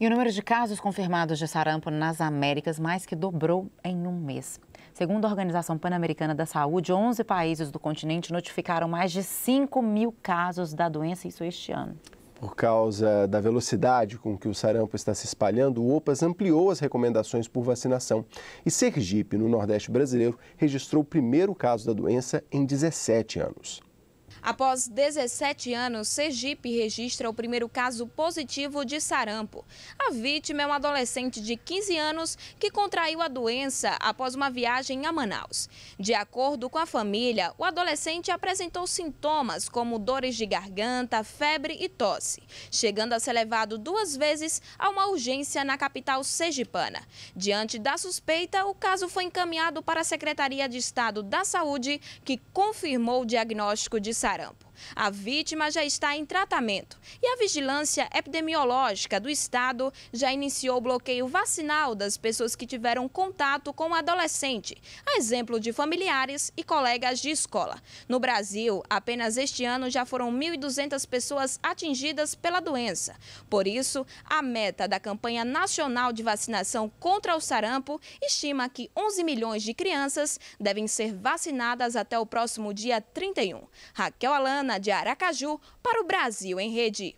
E o número de casos confirmados de sarampo nas Américas mais que dobrou em um mês. Segundo a Organização Pan-Americana da Saúde, 11 países do continente notificaram mais de 5 mil casos da doença, isso este ano. Por causa da velocidade com que o sarampo está se espalhando, o OPAS ampliou as recomendações por vacinação. E Sergipe, no Nordeste brasileiro, registrou o primeiro caso da doença em 17 anos. Após 17 anos, Sergipe registra o primeiro caso positivo de sarampo. A vítima é um adolescente de 15 anos que contraiu a doença após uma viagem a Manaus. De acordo com a família, o adolescente apresentou sintomas como dores de garganta, febre e tosse, chegando a ser levado duas vezes a uma urgência na capital sergipana. Diante da suspeita, o caso foi encaminhado para a Secretaria de Estado da Saúde, que confirmou o diagnóstico de sarampo. Sarampo. A vítima já está em tratamento e a vigilância epidemiológica do estado já iniciou o bloqueio vacinal das pessoas que tiveram contato com o adolescente, a exemplo de familiares e colegas de escola. No Brasil, apenas este ano já foram 1.200 pessoas atingidas pela doença. Por isso, a meta da campanha nacional de vacinação contra o sarampo estima que 11 milhões de crianças devem ser vacinadas até o próximo dia 31. Raquel Alana Mariana de Aracaju para o Brasil em Rede.